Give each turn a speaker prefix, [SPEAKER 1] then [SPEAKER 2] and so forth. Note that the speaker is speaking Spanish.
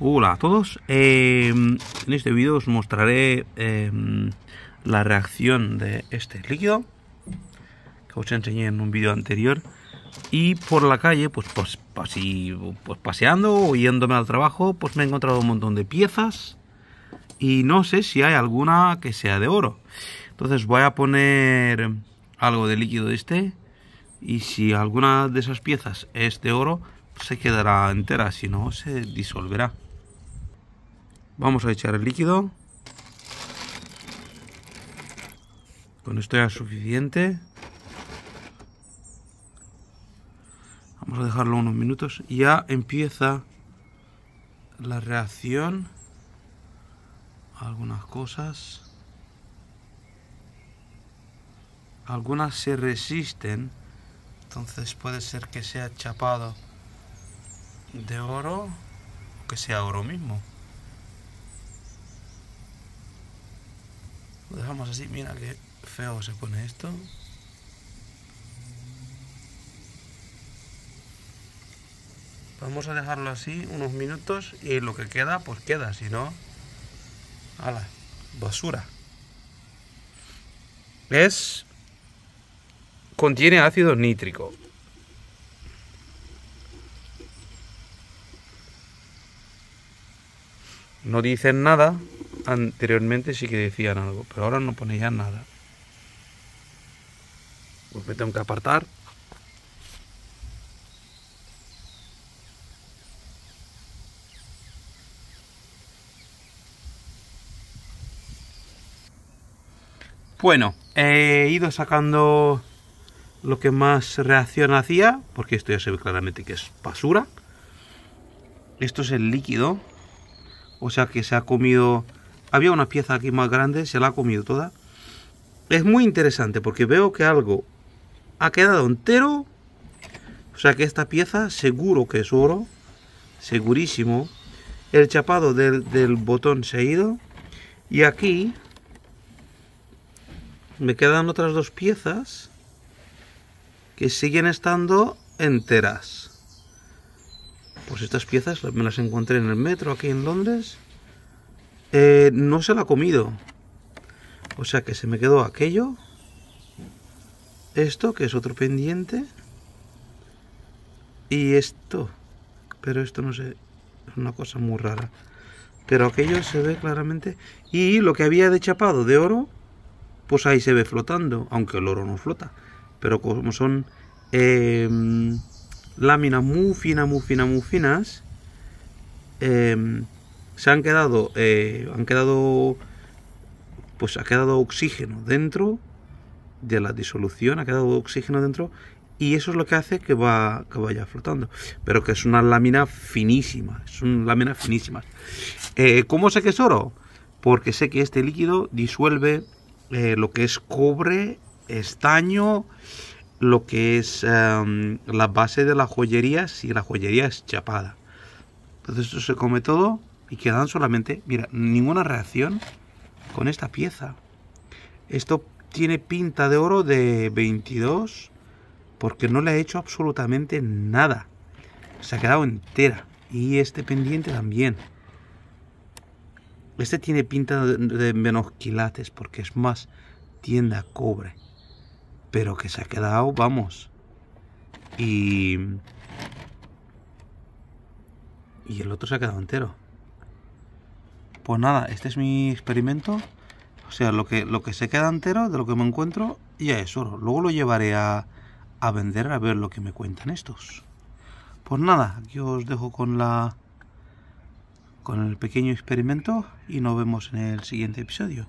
[SPEAKER 1] Hola a todos, em, en este vídeo os mostraré em, la reacción de este líquido que os enseñé en un vídeo anterior y por la calle, pues, pues, pues, pues paseando o yéndome al trabajo, pues me he encontrado un montón de piezas y no sé si hay alguna que sea de oro. Entonces voy a poner algo de líquido de este y si alguna de esas piezas es de oro, pues se quedará entera, si no se disolverá. Vamos a echar el líquido. Con esto ya es suficiente. Vamos a dejarlo unos minutos. Ya empieza la reacción. Algunas cosas. Algunas se resisten. Entonces puede ser que sea chapado de oro que sea oro mismo. Lo dejamos así, mira qué feo se pone esto. Vamos a dejarlo así unos minutos y lo que queda, pues queda, si no, a la basura. Es, contiene ácido nítrico. No dicen nada, anteriormente sí que decían algo, pero ahora no pone ya nada. Pues me tengo que apartar. Bueno, he ido sacando lo que más reacción hacía, porque esto ya se ve claramente que es basura. Esto es el líquido, o sea que se ha comido había una pieza aquí más grande, se la ha comido toda. Es muy interesante porque veo que algo ha quedado entero. O sea que esta pieza seguro que es oro. Segurísimo. El chapado del, del botón se ha ido. Y aquí me quedan otras dos piezas que siguen estando enteras. Pues estas piezas me las encontré en el metro aquí en Londres. Eh, no se la ha comido. O sea que se me quedó aquello. Esto, que es otro pendiente. Y esto. Pero esto no sé. Es una cosa muy rara. Pero aquello se ve claramente. Y lo que había de chapado de oro, pues ahí se ve flotando. Aunque el oro no flota. Pero como son em, láminas muy finas, muy em, finas, muy finas se han quedado, eh, han quedado, pues ha quedado oxígeno dentro de la disolución, ha quedado oxígeno dentro y eso es lo que hace que, va, que vaya flotando. Pero que es una lámina finísima, son láminas finísimas. Eh, ¿Cómo sé que es oro? Porque sé que este líquido disuelve eh, lo que es cobre, estaño, lo que es em, la base de la joyería, si la joyería es chapada. Entonces esto se come todo y quedan solamente, mira, ninguna reacción con esta pieza. Esto tiene pinta de oro de 22 porque no le ha hecho absolutamente nada. Se ha quedado entera. Y este pendiente también. Este tiene pinta de menos quilates porque es más tienda cobre. Pero que se ha quedado, vamos. Y... Y el otro se ha quedado entero. Pues nada, este es mi experimento. O sea, lo que, lo que se queda entero de lo que me encuentro ya es oro. Luego lo llevaré a, a vender a ver lo que me cuentan estos. Pues nada, aquí os dejo con la con el pequeño experimento y nos vemos en el siguiente episodio.